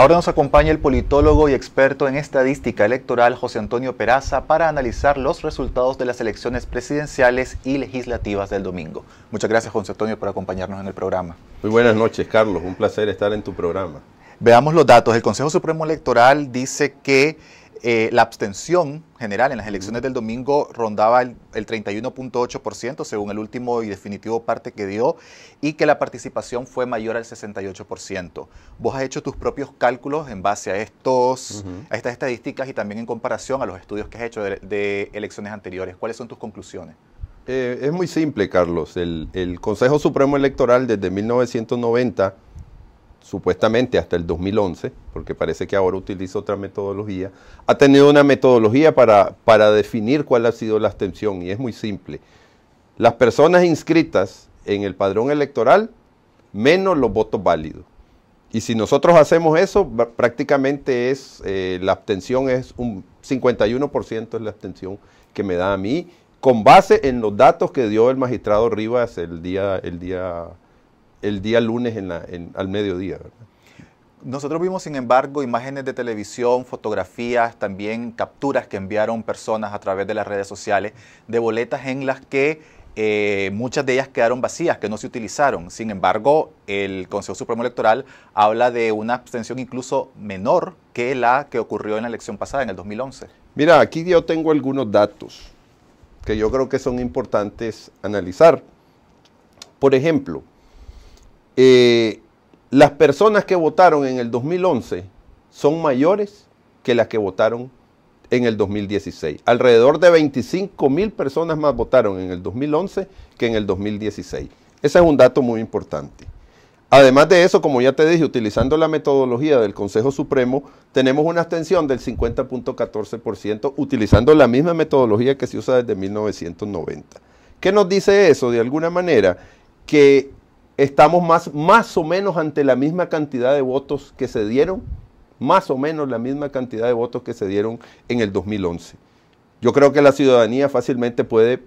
Ahora nos acompaña el politólogo y experto en estadística electoral José Antonio Peraza para analizar los resultados de las elecciones presidenciales y legislativas del domingo. Muchas gracias José Antonio por acompañarnos en el programa. Muy buenas noches Carlos, un placer estar en tu programa. Veamos los datos. El Consejo Supremo Electoral dice que eh, la abstención general en las elecciones del domingo rondaba el, 31.8%, según el último y definitivo parte que dio, y que la participación fue mayor al 68%. Vos has hecho tus propios cálculos en base a, estos, a estas estadísticas y también en comparación a los estudios que has hecho de, elecciones anteriores. ¿Cuáles son tus conclusiones? Eh, es muy simple, Carlos. El, el Consejo Supremo Electoral desde 1990 supuestamente hasta el 2011, porque parece que ahora utiliza otra metodología, ha tenido una metodología para, para definir cuál ha sido la abstención y es muy simple. Las personas inscritas en el padrón electoral menos los votos válidos. Y si nosotros hacemos eso, prácticamente es eh, la abstención es un 51% es la abstención que me da a mí, con base en los datos que dio el magistrado Rivas el día, el día el día lunes en al mediodía. Nosotros vimos, sin embargo, imágenes de televisión, fotografías, también capturas que enviaron personas a través de las redes sociales de boletas en las que eh, muchas de ellas quedaron vacías, que no se utilizaron. Sin embargo, el Consejo Supremo Electoral habla de una abstención incluso menor que la que ocurrió en la elección pasada, en el 2011. Mira, aquí yo tengo algunos datos que yo creo que son importantes analizar. Por ejemplo, eh, las personas que votaron en el 2011 son mayores que las que votaron en el 2016. Alrededor de 25 mil personas más votaron en el 2011 que en el 2016. Ese es un dato muy importante. Además de eso, como ya te dije, utilizando la metodología del Consejo Supremo, tenemos una abstención del 50.14%, utilizando la misma metodología que se usa desde 1990. ¿Qué nos dice eso? De alguna manera, que estamos más, más o menos ante la misma cantidad de votos que se dieron, más o menos la misma cantidad de votos que se dieron en el 2011. Yo creo que la ciudadanía fácilmente puede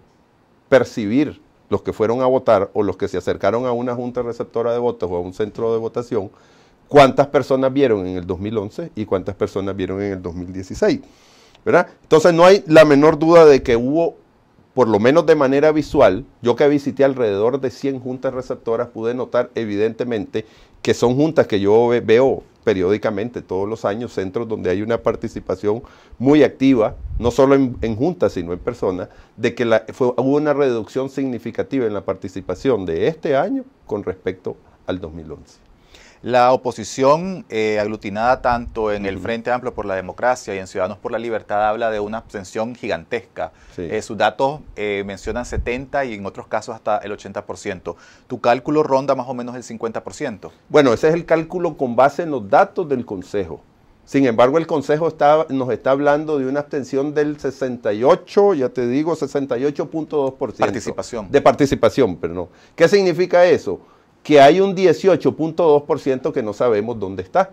percibir los que fueron a votar o los que se acercaron a una junta receptora de votos o a un centro de votación, cuántas personas vieron en el 2011 y cuántas personas vieron en el 2016. ¿verdad? Entonces no hay la menor duda de que hubo por lo menos de manera visual, yo que visité alrededor de 100 juntas receptoras, pude notar evidentemente que son juntas que yo veo periódicamente todos los años, centros donde hay una participación muy activa, no solo en, juntas, sino en personas, de que la, fue, hubo una reducción significativa en la participación de este año con respecto al 2011. La oposición eh, aglutinada tanto en el Frente Amplio por la Democracia y en Ciudadanos por la Libertad habla de una abstención gigantesca. Eh, sus datos eh, mencionan 70 y en otros casos hasta el 80%. Tu cálculo ronda más o menos el 50%. Bueno, ese es el cálculo con base en los datos del Consejo. Sin embargo, el Consejo nos está hablando de una abstención del 68, ya te digo, 68.2%. Participación. De participación, pero no. ¿Qué significa eso? que hay un 18.2% que no sabemos dónde está.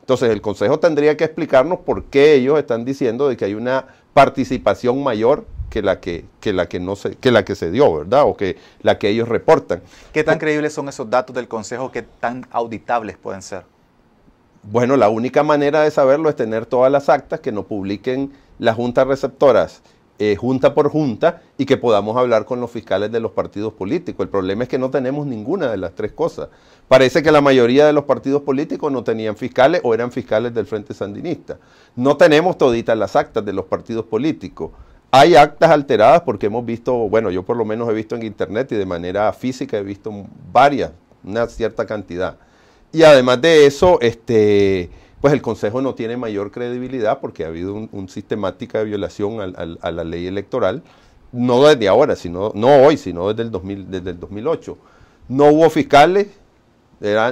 Entonces el Consejo tendría que explicarnos por qué ellos están diciendo de que hay una participación mayor que la que, la que no que la que se dio, ¿verdad? O que la que ellos reportan. ¿Qué tan creíbles son esos datos del Consejo? ¿Qué tan auditables pueden ser? Bueno, la única manera de saberlo es tener todas las actas que nos publiquen las juntas receptoras eh, junta por junta y que podamos hablar con los fiscales de los partidos políticos. El problema es que no tenemos ninguna de las tres cosas. Parece que la mayoría de los partidos políticos no tenían fiscales o eran fiscales del Frente Sandinista. No tenemos toditas las actas de los partidos políticos. Hay actas alteradas porque hemos visto, bueno, yo por lo menos he visto en internet y de manera física he visto varias, una cierta cantidad. Y además de eso, este, pues el Consejo no tiene mayor credibilidad porque ha habido una un sistemática violación a la ley electoral, no desde ahora, sino, no hoy, sino desde el, 2008. No hubo fiscales,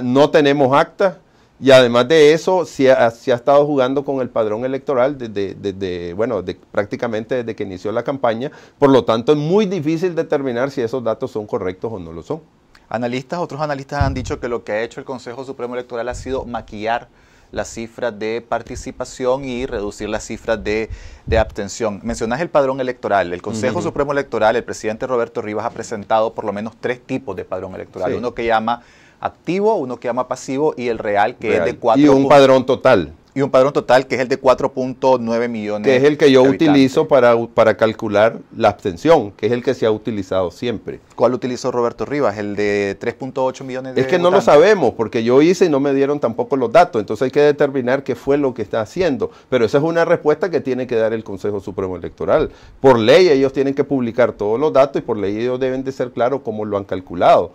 no tenemos actas, y además de eso, se ha, estado jugando con el padrón electoral desde, bueno, prácticamente desde que inició la campaña. Por lo tanto, es muy difícil determinar si esos datos son correctos o no lo son. Analistas, otros analistas han dicho que lo que ha hecho el Consejo Supremo Electoral ha sido maquillar las cifras de participación y reducir las cifras de, de abstención. Mencionas el padrón electoral. El Consejo Supremo Electoral, el presidente Roberto Rivas ha presentado por lo menos tres tipos de padrón electoral. Uno que llama activo, uno que llama pasivo y el real que es de cuatro. Y un padrón total. Y un padrón total que es el de 4.9 millones. Que es el que yo utilizo para, para calcular la abstención, que es el que se ha utilizado siempre. ¿Cuál utilizó Roberto Rivas? ¿El de 3.8 millones de Es que no lo sabemos, porque yo hice y no me dieron tampoco los datos. Entonces hay que determinar qué fue lo que está haciendo. Pero esa es una respuesta que tiene que dar el Consejo Supremo Electoral. Por ley ellos tienen que publicar todos los datos y por ley ellos deben de ser claros cómo lo han calculado.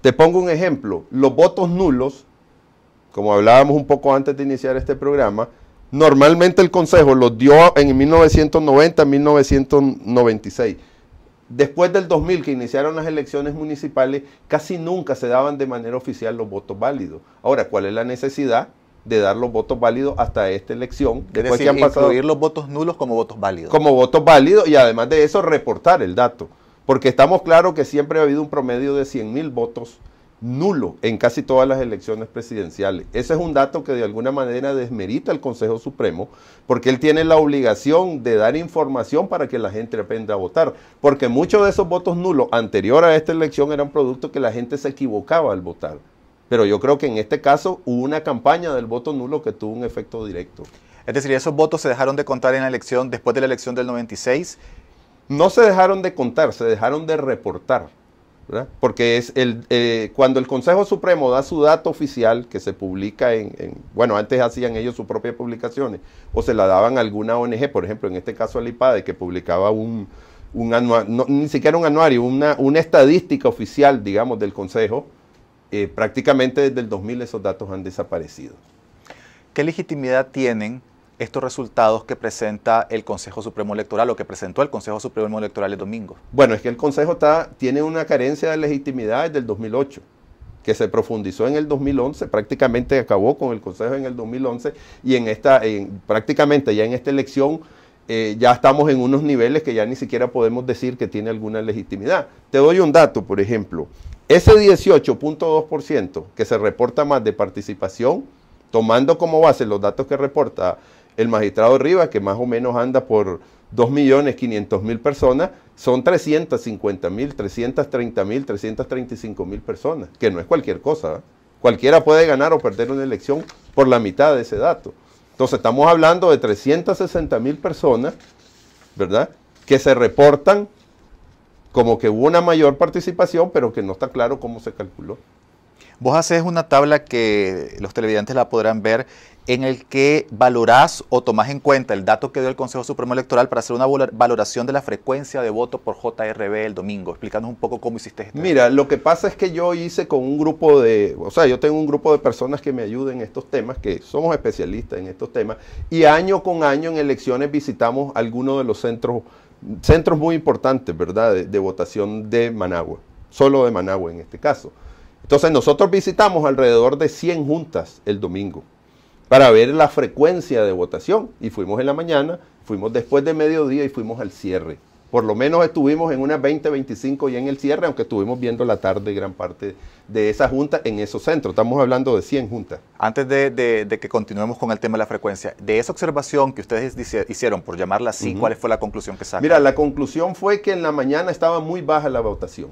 Te pongo un ejemplo. Los votos nulos como hablábamos un poco antes de iniciar este programa, normalmente el Consejo los dio en 1990, 1996. Después del 2000, que iniciaron las elecciones municipales, casi nunca se daban de manera oficial los votos válidos. Ahora, ¿cuál es la necesidad? de dar los votos válidos hasta esta elección. han pasado, incluir los votos nulos como votos válidos. Como votos válidos y además de eso reportar el dato. Porque estamos claros que siempre ha habido un promedio de 100.000 votos nulo en casi todas las elecciones presidenciales. Ese es un dato que de alguna manera desmerita el Consejo Supremo, porque él tiene la obligación de dar información para que la gente aprenda a votar, porque muchos de esos votos nulos anterior a esta elección eran producto que la gente se equivocaba al votar. Pero yo creo que en este caso hubo una campaña del voto nulo que tuvo un efecto directo. Es decir, esos votos se dejaron de contar en la elección después de la elección del 96. No se dejaron de contar, se dejaron de reportar. Porque es el, eh, cuando el Consejo Supremo da su dato oficial que se publica en, bueno, antes hacían ellos sus propias publicaciones, o se la daban a alguna ONG, por ejemplo, en este caso al IPADE, que publicaba un, un ni siquiera un anuario, una, una, estadística oficial, digamos, del Consejo, eh, prácticamente desde el 2000 esos datos han desaparecido. ¿Qué legitimidad tienen estos resultados que presenta el Consejo Supremo Electoral o que presentó el Consejo Supremo Electoral el domingo? Bueno, es que el Consejo está, tiene una carencia de legitimidad desde el 2008 que se profundizó en el 2011, prácticamente acabó con el Consejo en el 2011 y en esta, prácticamente ya en esta elección eh, ya estamos en unos niveles que ya ni siquiera podemos decir que tiene alguna legitimidad. Te doy un dato, por ejemplo, ese 18.2% que se reporta más de participación, tomando como base los datos que reporta el magistrado Rivas, que más o menos anda por 2.500.000 personas, son 350.000, 330.000, 335.000 personas, que no es cualquier cosa. ¿eh? Cualquiera puede ganar o perder una elección por la mitad de ese dato. Entonces estamos hablando de 360.000 personas, ¿verdad? Que se reportan como que hubo una mayor participación, pero que no está claro cómo se calculó. Vos haces una tabla que los televidentes la podrán ver en el que valorás o tomás en cuenta el dato que dio el Consejo Supremo Electoral para hacer una valoración de la frecuencia de voto por JRB el domingo. Explícanos un poco cómo hiciste esto. Mira, lo que pasa es que yo hice con un grupo de, o sea, yo tengo un grupo de personas que me ayuden en estos temas, que somos especialistas en estos temas, y año con año en elecciones visitamos algunos de los centros, centros muy importantes, ¿verdad?, de votación de Managua, solo de Managua en este caso. Entonces nosotros visitamos alrededor de 100 juntas el domingo para ver la frecuencia de votación. Y fuimos en la mañana, fuimos después de mediodía y fuimos al cierre. Por lo menos estuvimos en unas 20, 25 y en el cierre, aunque estuvimos viendo la tarde gran parte de esa junta en esos centros. Estamos hablando de 100 juntas. Antes de, que continuemos con el tema de la frecuencia, de esa observación que ustedes hicieron, por llamarla así, ¿cuál fue la conclusión que sacaron? Mira, la conclusión fue que en la mañana estaba muy baja la votación.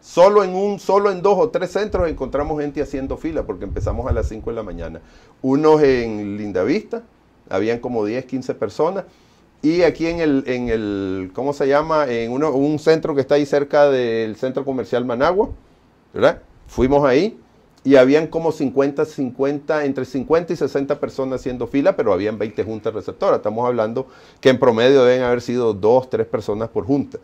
Solo en un, solo en dos o tres centros encontramos gente haciendo fila porque empezamos a las 5 de la mañana. Unos en Lindavista, habían como 10, 15 personas. Y aquí en el, en ¿cómo se llama? En un centro que está ahí cerca del centro comercial Managua, Fuimos ahí y habían como 50, 50, entre 50 y 60 personas haciendo fila, pero habían 20 juntas receptoras. Estamos hablando que en promedio deben haber sido 2, 3 personas por junta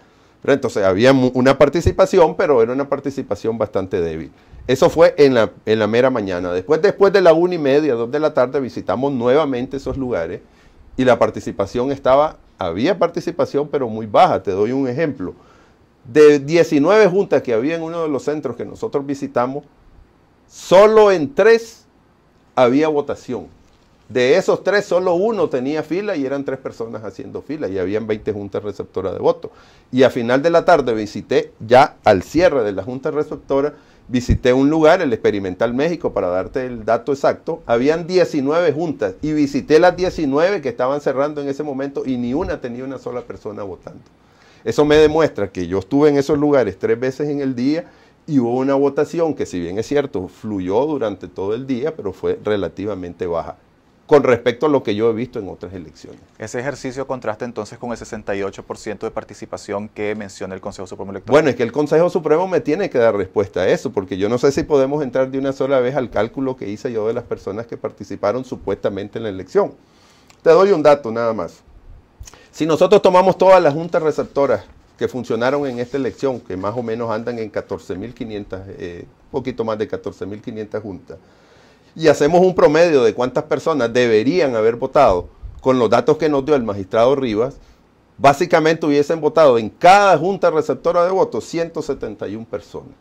entonces había una participación, pero era una participación bastante débil. Eso fue en la, mera mañana. Después, después de la una y media, dos de la tarde, visitamos nuevamente esos lugares y la participación estaba, había participación, pero muy baja. Te doy un ejemplo. De 19 juntas que había en uno de los centros que nosotros visitamos, solo en tres había votación. De esos tres, solo uno tenía fila y eran tres personas haciendo fila y habían 20 juntas receptoras de voto. Y a final de la tarde visité, ya al cierre de la junta receptora, visité un lugar, el Experimental México, para darte el dato exacto. Habían 19 juntas y visité las 19 que estaban cerrando en ese momento y ni una tenía una sola persona votando. Eso me demuestra que yo estuve en esos lugares tres veces en el día y hubo una votación que si bien es cierto, fluyó durante todo el día, pero fue relativamente baja con respecto a lo que yo he visto en otras elecciones. Ese ejercicio contrasta entonces con el 68% de participación que menciona el Consejo Supremo Electoral. Bueno, es que el Consejo Supremo me tiene que dar respuesta a eso, porque yo no sé si podemos entrar de una sola vez al cálculo que hice yo de las personas que participaron supuestamente en la elección. Te doy un dato nada más. Si nosotros tomamos todas las juntas receptoras que funcionaron en esta elección, que más o menos andan en 14.500, un eh, poquito más de 14.500 juntas, y hacemos un promedio de cuántas personas deberían haber votado con los datos que nos dio el magistrado Rivas, básicamente hubiesen votado en cada junta receptora de votos 171 personas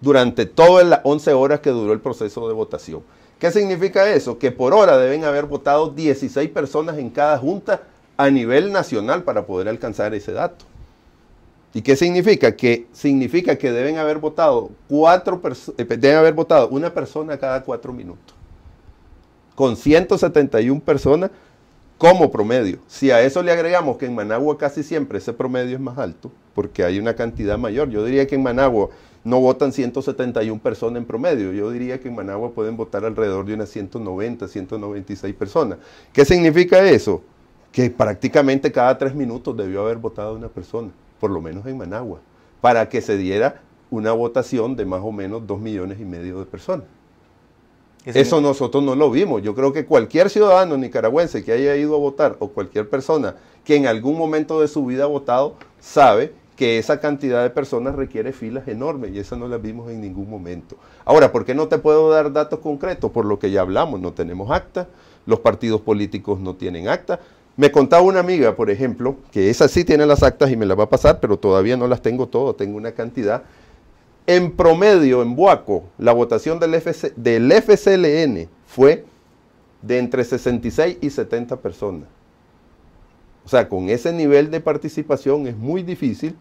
durante todas las 11 horas que duró el proceso de votación. ¿Qué significa eso? Que por hora deben haber votado 16 personas en cada junta a nivel nacional para poder alcanzar ese dato. ¿Y qué significa? Que significa que deben haber votado cuatro eh, deben haber votado una persona cada cuatro minutos. Con 171 personas como promedio. Si a eso le agregamos que en Managua casi siempre ese promedio es más alto, porque hay una cantidad mayor. Yo diría que en Managua no votan 171 personas en promedio. Yo diría que en Managua pueden votar alrededor de unas 190, 196 personas. ¿Qué significa eso? Que prácticamente cada tres minutos debió haber votado una persona por lo menos en Managua, para que se diera una votación de más o menos dos millones y medio de personas. Eso, nosotros no lo vimos. Yo creo que cualquier ciudadano nicaragüense que haya ido a votar o cualquier persona que en algún momento de su vida ha votado sabe que esa cantidad de personas requiere filas enormes y eso no las vimos en ningún momento. Ahora, ¿por qué no te puedo dar datos concretos? Por lo que ya hablamos, no tenemos acta, los partidos políticos no tienen acta, me contaba una amiga, por ejemplo, que esa sí tiene las actas y me las va a pasar, pero todavía no las tengo todo, tengo una cantidad. En promedio, en Buaco, la votación del, FCLN fue de entre 66 y 70 personas. O sea, con ese nivel de participación es muy difícil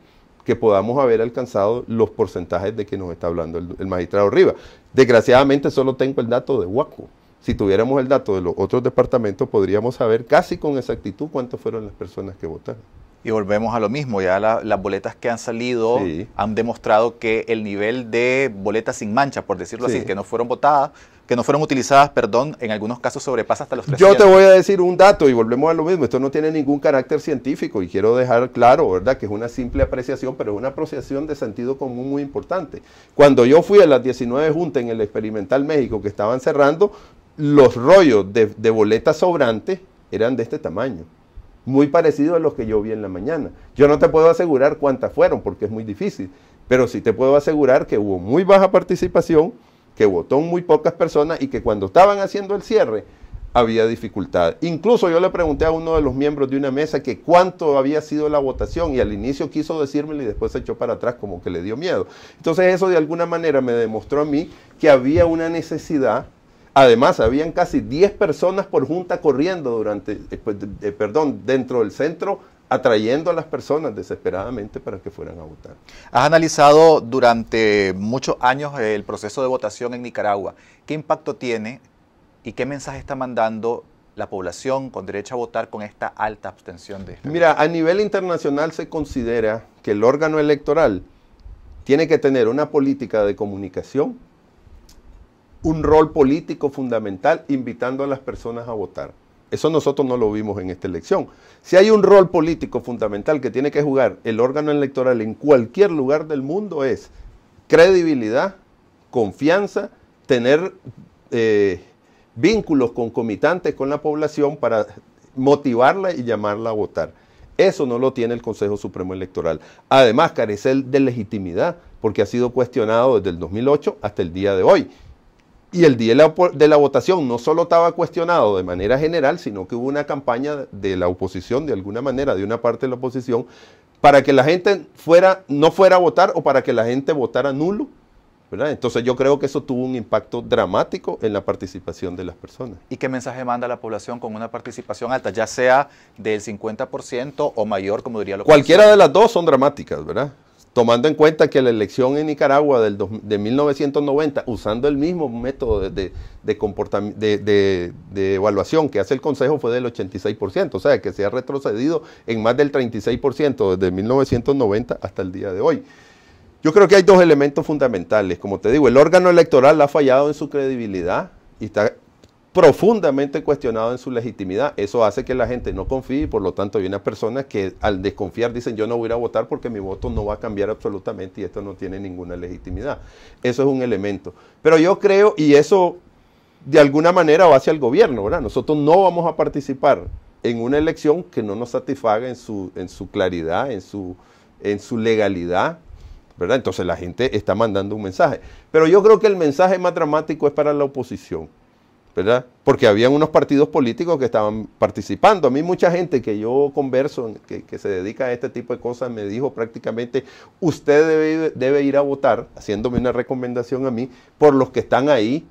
que podamos haber alcanzado los porcentajes de que nos está hablando el, magistrado Rivas. Desgraciadamente solo tengo el dato de Huaco. Si tuviéramos el dato de los otros departamentos, podríamos saber casi con exactitud cuántas fueron las personas que votaron. Y volvemos a lo mismo, ya las boletas que han salido han demostrado que el nivel de boletas sin mancha, por decirlo así, que no fueron votadas, que no fueron utilizadas, perdón, en algunos casos sobrepasa hasta los Yo te voy a decir un dato y volvemos a lo mismo, esto no tiene ningún carácter científico y quiero dejar claro, ¿verdad? Que es una simple apreciación, pero es una apreciación de sentido común muy importante. Cuando yo fui a las 19 juntas en el Experimental México que estaban cerrando, los rollos de, boletas sobrantes eran de este tamaño, muy parecido a los que yo vi en la mañana. Yo no te puedo asegurar cuántas fueron porque es muy difícil, pero sí te puedo asegurar que hubo muy baja participación, que votó muy pocas personas y que cuando estaban haciendo el cierre había dificultad. Incluso yo le pregunté a uno de los miembros de una mesa que cuánto había sido la votación y al inicio quiso decírmelo y después se echó para atrás como que le dio miedo. Entonces eso de alguna manera me demostró a mí que había una necesidad Además, habían casi 10 personas por junta corriendo durante, eh, pues, perdón, dentro del centro atrayendo a las personas desesperadamente para que fueran a votar. Has analizado durante muchos años el proceso de votación en Nicaragua. ¿Qué impacto tiene y qué mensaje está mandando la población con derecho a votar con esta alta abstención de este Mira, a nivel internacional se considera que el órgano electoral tiene que tener una política de comunicación un rol político fundamental invitando a las personas a votar. Eso nosotros no lo vimos en esta elección. Si hay un rol político fundamental que tiene que jugar el órgano electoral en cualquier lugar del mundo es credibilidad, confianza, tener eh, vínculos concomitantes con la población para motivarla y llamarla a votar. Eso no lo tiene el Consejo Supremo Electoral. Además, carece de legitimidad porque ha sido cuestionado desde el 2008 hasta el día de hoy. Y el día de la, votación no solo estaba cuestionado de manera general, sino que hubo una campaña de la oposición, de alguna manera, de una parte de la oposición, para que la gente fuera, no fuera a votar o para que la gente votara nulo. ¿verdad? Entonces yo creo que eso tuvo un impacto dramático en la participación de las personas. ¿Y qué mensaje manda la población con una participación alta, ya sea del 50% o mayor, como diría lo Cualquiera de las dos son dramáticas, ¿verdad? tomando en cuenta que la elección en Nicaragua del de 1990, usando el mismo método de, de, de, de, evaluación que hace el Consejo, fue del 86%, o sea que se ha retrocedido en más del 36% desde 1990 hasta el día de hoy. Yo creo que hay dos elementos fundamentales. Como te digo, el órgano electoral ha fallado en su credibilidad y está profundamente cuestionado en su legitimidad. Eso hace que la gente no confíe y por lo tanto hay unas personas que al desconfiar dicen yo no voy a votar porque mi voto no va a cambiar absolutamente y esto no tiene ninguna legitimidad. Eso es un elemento. Pero yo creo, y eso de alguna manera va hacia el gobierno, ¿verdad? Nosotros no vamos a participar en una elección que no nos satisfaga en su, en su claridad, en su, en su legalidad, ¿verdad? Entonces la gente está mandando un mensaje. Pero yo creo que el mensaje más dramático es para la oposición. Porque había unos partidos políticos que estaban participando. A mí mucha gente que yo converso, que, se dedica a este tipo de cosas, me dijo prácticamente, usted debe, ir a votar, haciéndome una recomendación a mí, por los que están ahí,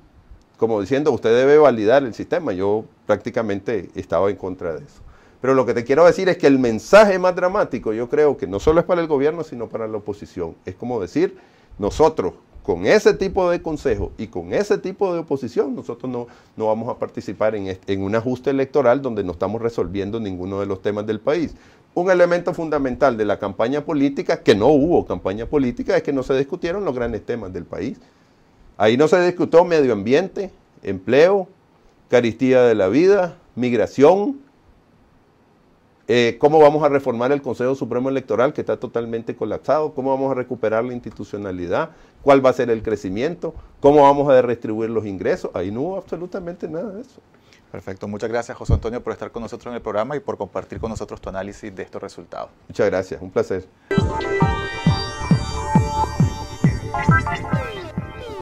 como diciendo, usted debe validar el sistema. Yo prácticamente estaba en contra de eso. Pero lo que te quiero decir es que el mensaje más dramático, yo creo que no solo es para el gobierno, sino para la oposición. Es como decir, nosotros con ese tipo de consejo y con ese tipo de oposición, nosotros no, no vamos a participar en, en un ajuste electoral donde no estamos resolviendo ninguno de los temas del país. Un elemento fundamental de la campaña política, que no hubo campaña política, es que no se discutieron los grandes temas del país. Ahí no se discutió medio ambiente, empleo, caristía de la vida, migración, eh, ¿Cómo vamos a reformar el Consejo Supremo Electoral que está totalmente colapsado? ¿Cómo vamos a recuperar la institucionalidad? ¿Cuál va a ser el crecimiento? ¿Cómo vamos a redistribuir los ingresos? Ahí no hubo absolutamente nada de eso. Perfecto. Muchas gracias, José Antonio, por estar con nosotros en el programa y por compartir con nosotros tu análisis de estos resultados. Muchas gracias. Un placer.